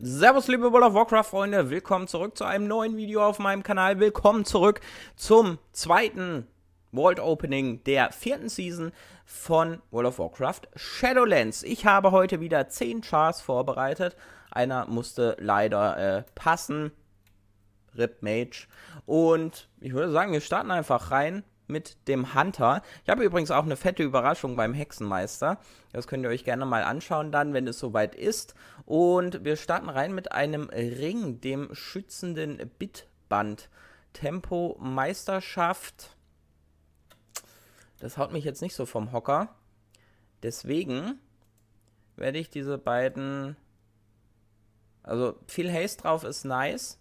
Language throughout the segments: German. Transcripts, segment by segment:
Servus liebe World of Warcraft Freunde, willkommen zurück zu einem neuen Video auf meinem Kanal. Willkommen zurück zum zweiten World Opening der vierten Season von World of Warcraft Shadowlands. Ich habe heute wieder 10 Chars vorbereitet. Einer musste leider äh, passen. Rip Mage. Und ich würde sagen, wir starten einfach rein mit dem Hunter. Ich habe übrigens auch eine fette Überraschung beim Hexenmeister. Das könnt ihr euch gerne mal anschauen dann, wenn es soweit ist. Und wir starten rein mit einem Ring, dem schützenden Bitband. Tempo Meisterschaft. Das haut mich jetzt nicht so vom Hocker. Deswegen werde ich diese beiden... Also viel Haste drauf ist nice.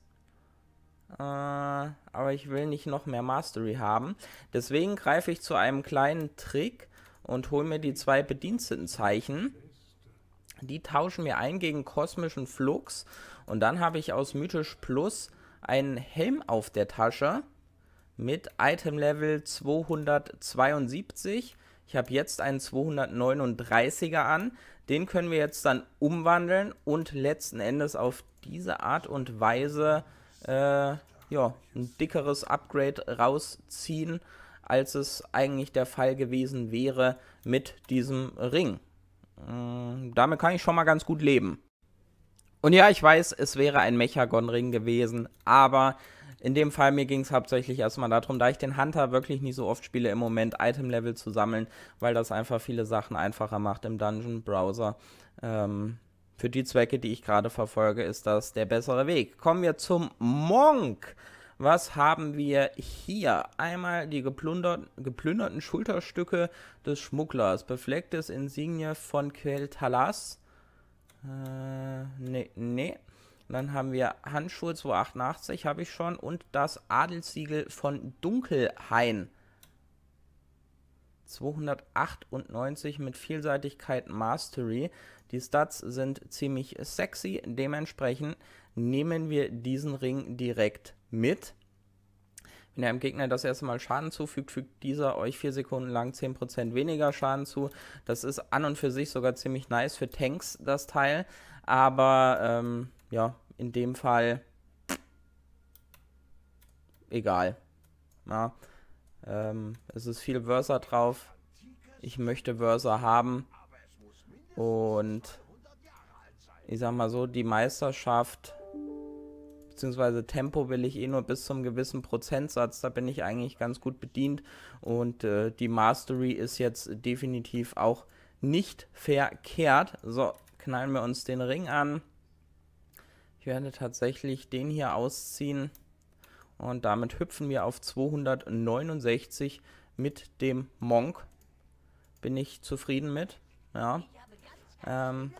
Äh, aber ich will nicht noch mehr Mastery haben. Deswegen greife ich zu einem kleinen Trick und hole mir die zwei Bedienstetenzeichen. Die tauschen wir ein gegen kosmischen Flux. Und dann habe ich aus Mythisch Plus einen Helm auf der Tasche mit Item Level 272. Ich habe jetzt einen 239er an. Den können wir jetzt dann umwandeln und letzten Endes auf diese Art und Weise äh, ja, ein dickeres Upgrade rausziehen, als es eigentlich der Fall gewesen wäre mit diesem Ring. Ähm, damit kann ich schon mal ganz gut leben. Und ja, ich weiß, es wäre ein Mechagon-Ring gewesen, aber in dem Fall, mir ging es hauptsächlich erstmal darum, da ich den Hunter wirklich nicht so oft spiele, im Moment Item-Level zu sammeln, weil das einfach viele Sachen einfacher macht im Dungeon-Browser. Ähm, für die Zwecke, die ich gerade verfolge, ist das der bessere Weg. Kommen wir zum Monk. Was haben wir hier? Einmal die geplünderten Schulterstücke des Schmugglers. Beflecktes Insigne von Queltalas. Äh, nee, nee. Dann haben wir Handschuhe 288, habe ich schon. Und das Adelssiegel von Dunkelhain. 298 mit Vielseitigkeit Mastery. Die Stats sind ziemlich sexy, dementsprechend nehmen wir diesen Ring direkt mit. Wenn ihr einem Gegner das erste Mal Schaden zufügt, fügt dieser euch 4 Sekunden lang 10% weniger Schaden zu. Das ist an und für sich sogar ziemlich nice für Tanks, das Teil. Aber ähm, ja, in dem Fall egal. Na, ähm, es ist viel Versa drauf. Ich möchte Versa haben. Und ich sag mal so, die Meisterschaft bzw. Tempo will ich eh nur bis zum gewissen Prozentsatz. Da bin ich eigentlich ganz gut bedient. Und äh, die Mastery ist jetzt definitiv auch nicht verkehrt. So, knallen wir uns den Ring an. Ich werde tatsächlich den hier ausziehen. Und damit hüpfen wir auf 269 mit dem Monk. Bin ich zufrieden mit. Ja. Ähm,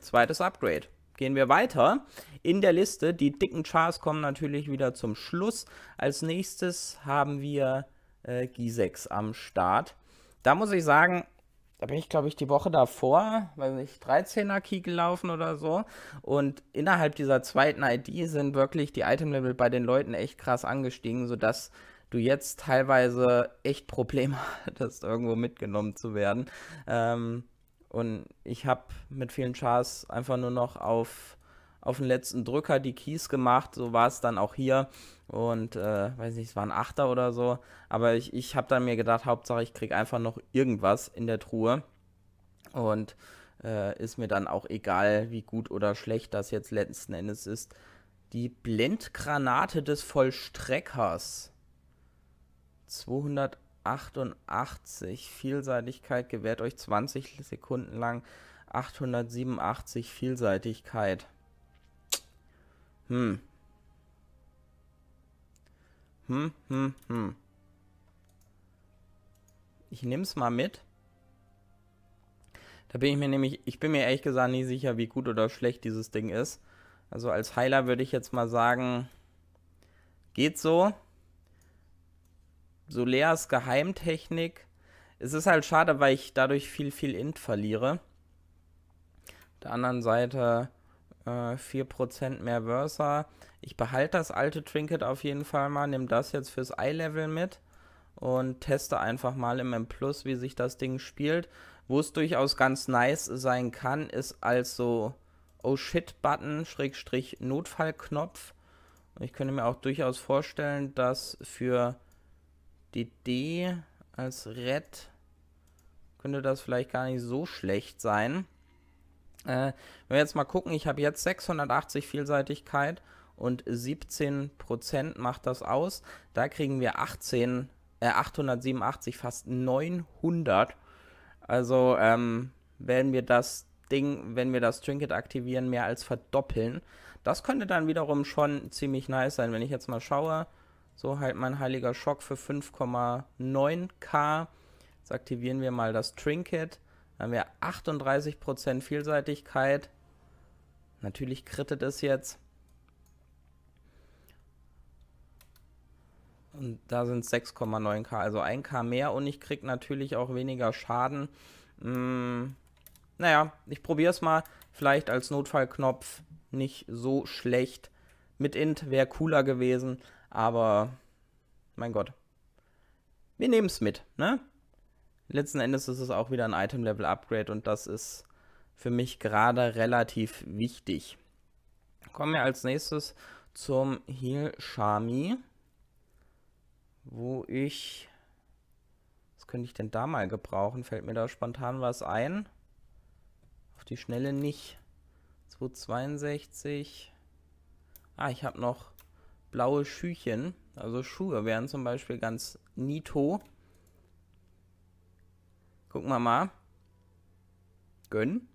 zweites Upgrade. Gehen wir weiter in der Liste. Die dicken Chars kommen natürlich wieder zum Schluss. Als nächstes haben wir äh, G6 am Start. Da muss ich sagen, da bin ich, glaube ich, die Woche davor, weiß ich, 13er Key gelaufen oder so. Und innerhalb dieser zweiten ID sind wirklich die Item-Level bei den Leuten echt krass angestiegen, sodass du jetzt teilweise echt Probleme hattest, irgendwo mitgenommen zu werden. Ähm, und ich habe mit vielen Chars einfach nur noch auf auf den letzten Drücker die Keys gemacht. So war es dann auch hier. Und äh, weiß nicht, es waren Achter oder so. Aber ich, ich habe dann mir gedacht, Hauptsache ich kriege einfach noch irgendwas in der Truhe. Und äh, ist mir dann auch egal, wie gut oder schlecht das jetzt letzten Endes ist. Die Blendgranate des Vollstreckers. 288 Vielseitigkeit gewährt euch 20 Sekunden lang 887 Vielseitigkeit. Hm. Hm, hm, hm. Ich nehme es mal mit. Da bin ich mir nämlich, ich bin mir ehrlich gesagt nicht sicher, wie gut oder schlecht dieses Ding ist. Also als Heiler würde ich jetzt mal sagen, geht so. Soleas Geheimtechnik. Es ist halt schade, weil ich dadurch viel, viel Int verliere. Auf der anderen Seite äh, 4% mehr Versa. Ich behalte das alte Trinket auf jeden Fall mal, nehme das jetzt fürs Eye-Level mit und teste einfach mal im M Plus, wie sich das Ding spielt. Wo es durchaus ganz nice sein kann, ist als so Oh Shit-Button, Schrägstrich Notfallknopf. Ich könnte mir auch durchaus vorstellen, dass für die D als Red könnte das vielleicht gar nicht so schlecht sein. Äh, wenn wir jetzt mal gucken, ich habe jetzt 680 Vielseitigkeit und 17% macht das aus. Da kriegen wir 18, äh 887, fast 900. Also ähm, werden wir das Ding, wenn wir das Trinket aktivieren, mehr als verdoppeln. Das könnte dann wiederum schon ziemlich nice sein, wenn ich jetzt mal schaue. So halt mein heiliger Schock für 5,9k. Jetzt aktivieren wir mal das Trinket. Dann haben wir 38% Vielseitigkeit. Natürlich krittet es jetzt. Und da sind 6,9k, also 1k mehr und ich kriege natürlich auch weniger Schaden. Hm, naja, ich probiere es mal. Vielleicht als Notfallknopf nicht so schlecht. Mit Int wäre cooler gewesen, aber mein Gott. Wir nehmen es mit, ne? letzten Endes ist es auch wieder ein Item-Level-Upgrade und das ist für mich gerade relativ wichtig. Kommen wir als nächstes zum Heal Shami, wo ich, was könnte ich denn da mal gebrauchen? Fällt mir da spontan was ein? Auf die Schnelle nicht. 262. Ah, ich habe noch blaue Schüchen. Also Schuhe wären zum Beispiel ganz Nito. Gucken wir mal. Gönnen.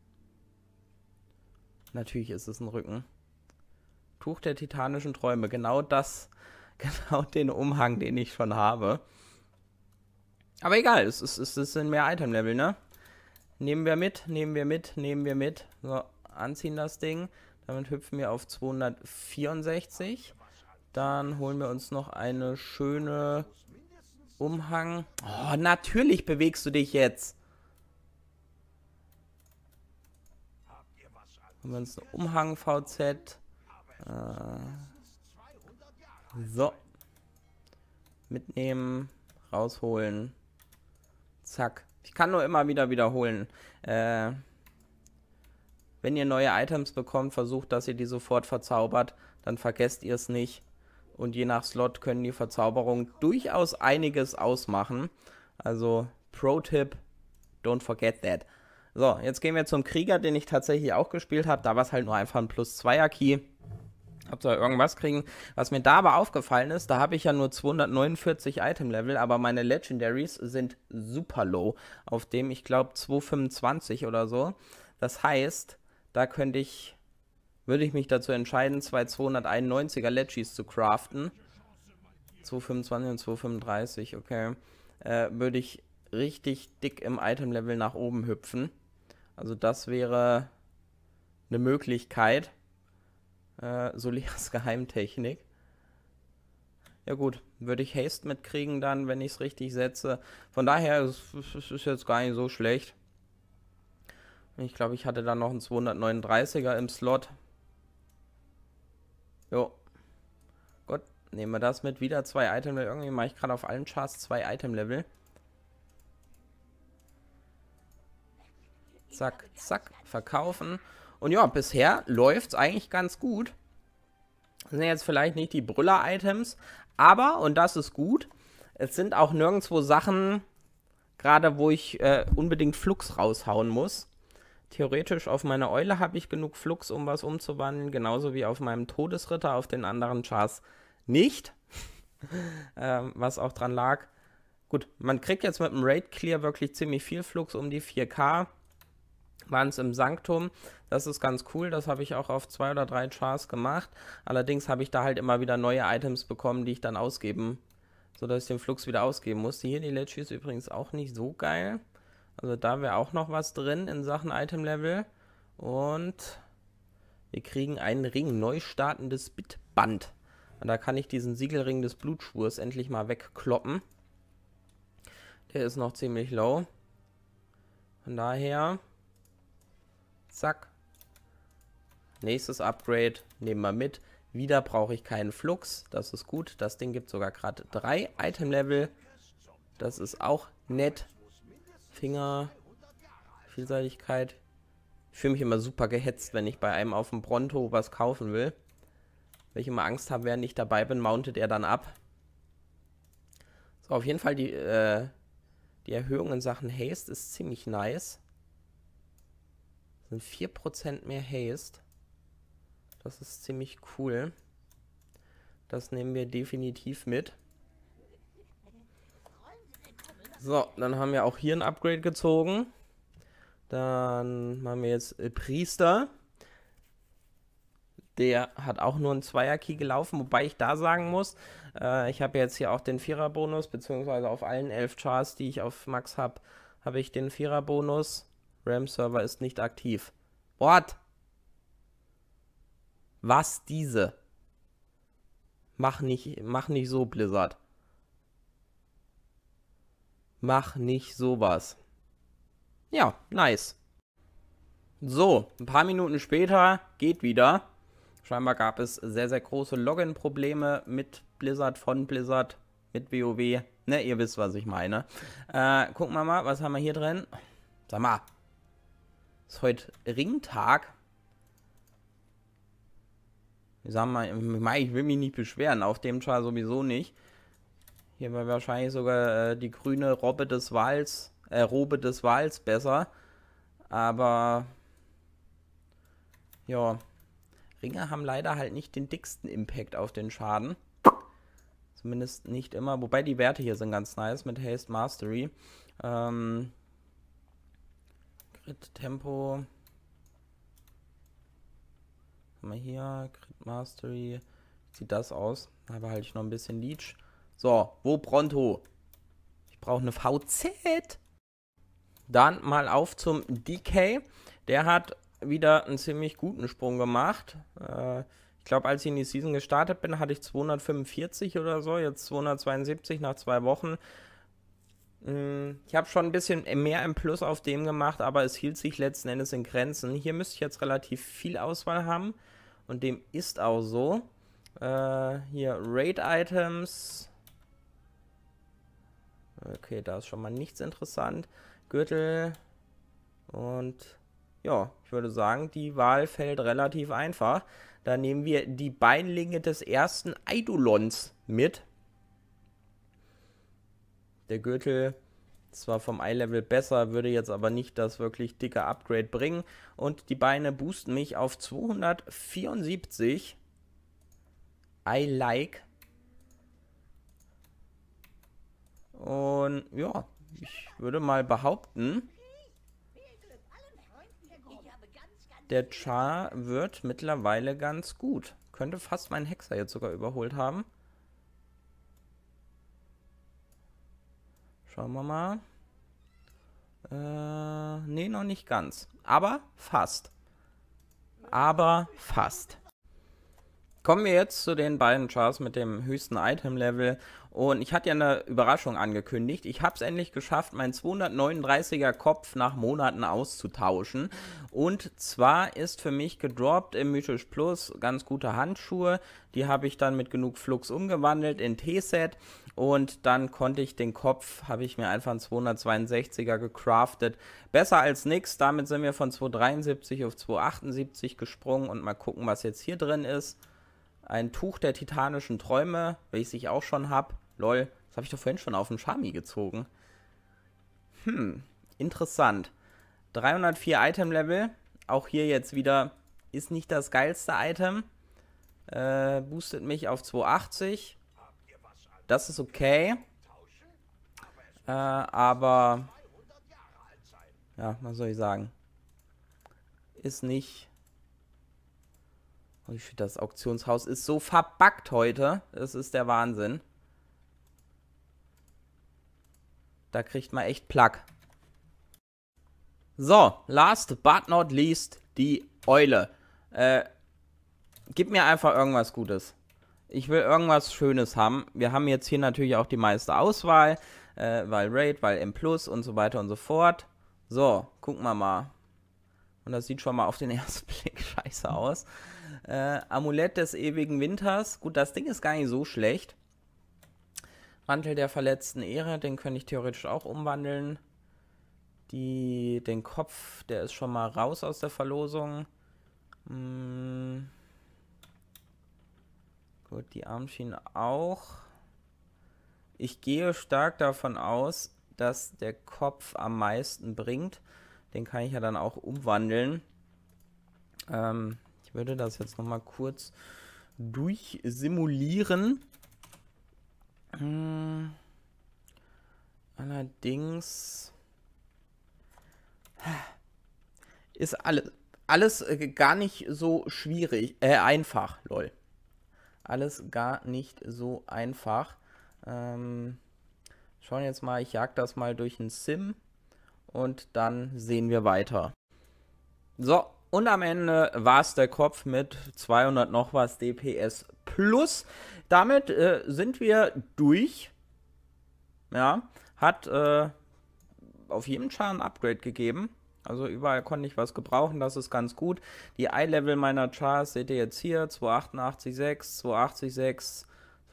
Natürlich ist es ein Rücken. Tuch der titanischen Träume. Genau das. Genau den Umhang, den ich schon habe. Aber egal, es, ist, es, es sind mehr Item-Level, ne? Nehmen wir mit, nehmen wir mit, nehmen wir mit. So, anziehen das Ding. Damit hüpfen wir auf 264. Dann holen wir uns noch eine schöne Umhang. Oh, natürlich bewegst du dich jetzt. Haben wir uns einen Umhang VZ. Äh, so. Mitnehmen, rausholen. Zack. Ich kann nur immer wieder wiederholen. Äh, wenn ihr neue Items bekommt, versucht, dass ihr die sofort verzaubert. Dann vergesst ihr es nicht. Und je nach Slot können die Verzauberungen durchaus einiges ausmachen. Also Pro-Tipp, don't forget that. So, jetzt gehen wir zum Krieger, den ich tatsächlich auch gespielt habe. Da war es halt nur einfach ein Plus-2er-Key. Ob da irgendwas kriegen. Was mir da aber aufgefallen ist, da habe ich ja nur 249 Item-Level, aber meine Legendaries sind super low. Auf dem, ich glaube, 225 oder so. Das heißt, da könnte ich würde ich mich dazu entscheiden, zwei 291er Lechis zu craften. 225 und 235, okay. Äh, würde ich richtig dick im Item-Level nach oben hüpfen. Also das wäre eine Möglichkeit. Äh, Solias Geheimtechnik. Ja gut, würde ich Haste mitkriegen dann, wenn ich es richtig setze. Von daher ist es jetzt gar nicht so schlecht. Ich glaube, ich hatte da noch einen 239er im Slot. Jo. Gut, nehmen wir das mit. Wieder zwei Item-Level. Irgendwie mache ich gerade auf allen Charts zwei Item-Level. Zack, zack, verkaufen. Und ja, bisher läuft es eigentlich ganz gut. Das sind jetzt vielleicht nicht die Brüller-Items, aber, und das ist gut, es sind auch nirgendwo Sachen, gerade wo ich äh, unbedingt Flux raushauen muss theoretisch auf meiner Eule habe ich genug Flux, um was umzuwandeln, genauso wie auf meinem Todesritter auf den anderen Chars nicht, äh, was auch dran lag. Gut, man kriegt jetzt mit dem Raid Clear wirklich ziemlich viel Flux um die 4K. Waren es im Sanktum. Das ist ganz cool. Das habe ich auch auf zwei oder drei Chars gemacht. Allerdings habe ich da halt immer wieder neue Items bekommen, die ich dann ausgeben, sodass ich den Flux wieder ausgeben musste. Hier die Lechi ist übrigens auch nicht so geil. Also da wäre auch noch was drin in Sachen Item Level. Und wir kriegen einen Ring, neu startendes Bitband. Und da kann ich diesen Siegelring des Blutschwurs endlich mal wegkloppen. Der ist noch ziemlich low. Von daher, zack. Nächstes Upgrade nehmen wir mit. Wieder brauche ich keinen Flux, das ist gut. Das Ding gibt sogar gerade drei Item-Level. Das ist auch nett. Finger, Vielseitigkeit. Ich fühle mich immer super gehetzt, wenn ich bei einem auf dem Bronto was kaufen will. Weil ich immer Angst habe, während ich dabei bin, mountet er dann ab. So, auf jeden Fall die, äh, die Erhöhung in Sachen Haste ist ziemlich nice. Sind 4% mehr Haste. Das ist ziemlich cool. Das nehmen wir definitiv mit. So, dann haben wir auch hier ein Upgrade gezogen. Dann machen wir jetzt äh, Priester. Der hat auch nur einen Zweier-Key gelaufen, wobei ich da sagen muss, äh, ich habe jetzt hier auch den Vierer-Bonus, beziehungsweise auf allen elf Chars, die ich auf Max habe, habe ich den Vierer-Bonus. RAM-Server ist nicht aktiv. What? Was diese? Mach nicht, mach nicht so, Blizzard. Mach nicht sowas. Ja, nice. So, ein paar Minuten später geht wieder. Scheinbar gab es sehr, sehr große Login-Probleme mit Blizzard, von Blizzard, mit WoW. Ne, ihr wisst, was ich meine. Äh, gucken wir mal, was haben wir hier drin? Sag mal, ist heute Ringtag? Ich sag mal, ich will mich nicht beschweren, auf dem Char sowieso nicht. Hier war wahrscheinlich sogar äh, die grüne Robbe des Wals, äh, Robe des Wals besser. Aber ja, Ringe haben leider halt nicht den dicksten Impact auf den Schaden. Zumindest nicht immer. Wobei die Werte hier sind ganz nice mit Haste Mastery. Ähm, Grid Tempo. Haben wir hier Grid Mastery. Sieht das aus. Da behalte ich noch ein bisschen Leech. So, wo Pronto? Ich brauche eine VZ. Dann mal auf zum DK. Der hat wieder einen ziemlich guten Sprung gemacht. Äh, ich glaube, als ich in die Season gestartet bin, hatte ich 245 oder so. Jetzt 272 nach zwei Wochen. Hm, ich habe schon ein bisschen mehr im Plus auf dem gemacht, aber es hielt sich letzten Endes in Grenzen. Hier müsste ich jetzt relativ viel Auswahl haben und dem ist auch so. Äh, hier Raid-Items, Okay, da ist schon mal nichts interessant. Gürtel und ja, ich würde sagen, die Wahl fällt relativ einfach. Da nehmen wir die Beinlinge des ersten Eidolons mit. Der Gürtel zwar vom Eye-Level besser, würde jetzt aber nicht das wirklich dicke Upgrade bringen. Und die Beine boosten mich auf 274. I like. Und ja, ich würde mal behaupten, der Char wird mittlerweile ganz gut. Könnte fast meinen Hexer jetzt sogar überholt haben. Schauen wir mal. Äh, nee, noch nicht ganz. Aber fast. Aber fast. Kommen wir jetzt zu den beiden Chars mit dem höchsten Item-Level. Und ich hatte ja eine Überraschung angekündigt. Ich habe es endlich geschafft, meinen 239er Kopf nach Monaten auszutauschen. Und zwar ist für mich gedroppt im Mythisch Plus ganz gute Handschuhe. Die habe ich dann mit genug Flux umgewandelt in T-Set. Und dann konnte ich den Kopf, habe ich mir einfach einen 262er gecraftet. Besser als nichts. Damit sind wir von 273 auf 278 gesprungen. Und mal gucken, was jetzt hier drin ist. Ein Tuch der titanischen Träume, welches ich auch schon habe Lol, das habe ich doch vorhin schon auf den Charmi gezogen. Hm, interessant. 304 Item-Level. Auch hier jetzt wieder ist nicht das geilste Item. Äh, boostet mich auf 280. Das ist okay. Äh, aber... Ja, was soll ich sagen? Ist nicht... Oh, das Auktionshaus ist so verbuggt heute. Das ist der Wahnsinn. Da kriegt man echt Plack. So, last but not least, die Eule. Äh, gib mir einfach irgendwas Gutes. Ich will irgendwas Schönes haben. Wir haben jetzt hier natürlich auch die meiste Auswahl, äh, weil Raid, weil M+, und so weiter und so fort. So, gucken wir mal. Und das sieht schon mal auf den ersten Blick scheiße aus. Äh, Amulett des ewigen Winters. Gut, das Ding ist gar nicht so schlecht. Mantel der verletzten Ehre, den könnte ich theoretisch auch umwandeln. Die, den Kopf, der ist schon mal raus aus der Verlosung. Hm. Gut, die Armschienen auch. Ich gehe stark davon aus, dass der Kopf am meisten bringt. Den kann ich ja dann auch umwandeln. Ähm, ich würde das jetzt nochmal kurz durchsimulieren. Äh, allerdings ist alles, alles äh, gar nicht so schwierig, äh, einfach, lol. Alles gar nicht so einfach. Ähm, schauen jetzt mal, ich jag das mal durch ein Sim und dann sehen wir weiter. So, und am Ende war es der Kopf mit 200 noch was DPS Plus. Damit äh, sind wir durch. Ja, hat äh, auf jedem Char ein Upgrade gegeben. Also überall konnte ich was gebrauchen, das ist ganz gut. Die Eye-Level meiner Chars seht ihr jetzt hier, 288,6, 280,6,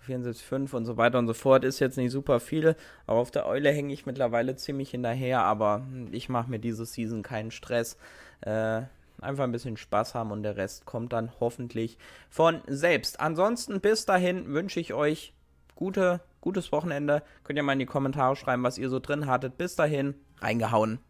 74,5 und so weiter und so fort. Ist jetzt nicht super viel, aber auf der Eule hänge ich mittlerweile ziemlich hinterher, aber hm, ich mache mir diese Season keinen Stress. Äh, Einfach ein bisschen Spaß haben und der Rest kommt dann hoffentlich von selbst. Ansonsten bis dahin wünsche ich euch gute, gutes Wochenende. Könnt ihr mal in die Kommentare schreiben, was ihr so drin hattet. Bis dahin, reingehauen.